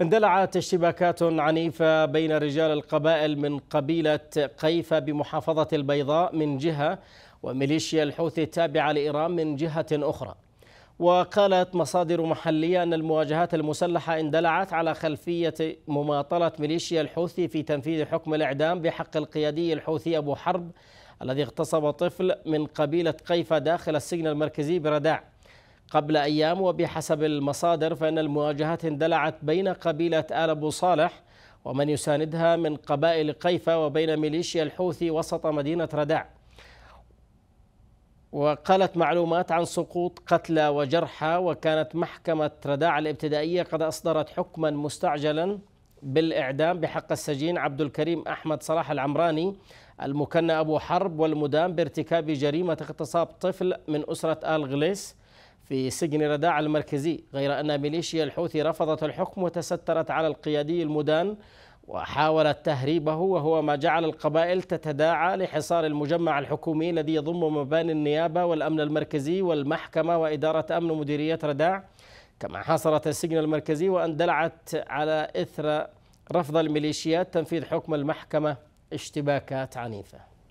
اندلعت اشتباكات عنيفة بين رجال القبائل من قبيلة قيفة بمحافظة البيضاء من جهة وميليشيا الحوثي التابعة لإيران من جهة أخرى وقالت مصادر محلية أن المواجهات المسلحة اندلعت على خلفية مماطلة ميليشيا الحوثي في تنفيذ حكم الإعدام بحق القيادي الحوثي أبو حرب الذي اغتصب طفل من قبيلة قيفة داخل السجن المركزي برداع قبل أيام وبحسب المصادر فإن المواجهات اندلعت بين قبيلة آل أبو صالح ومن يساندها من قبائل قيفة وبين ميليشيا الحوثي وسط مدينة ردع وقالت معلومات عن سقوط قتلى وجرحى وكانت محكمة رداع الابتدائية قد أصدرت حكما مستعجلا بالإعدام بحق السجين عبد الكريم أحمد صلاح العمراني المكنى أبو حرب والمدان بارتكاب جريمة اغتصاب طفل من أسرة آل غليس في سجن رداع المركزي غير أن ميليشيا الحوثي رفضت الحكم وتسترت على القيادي المدان وحاولت تهريبه وهو ما جعل القبائل تتداعى لحصار المجمع الحكومي الذي يضم مباني النيابة والأمن المركزي والمحكمة وإدارة أمن مديرية رداع كما حاصرت السجن المركزي واندلعت على إثر رفض الميليشيات تنفيذ حكم المحكمة اشتباكات عنيفة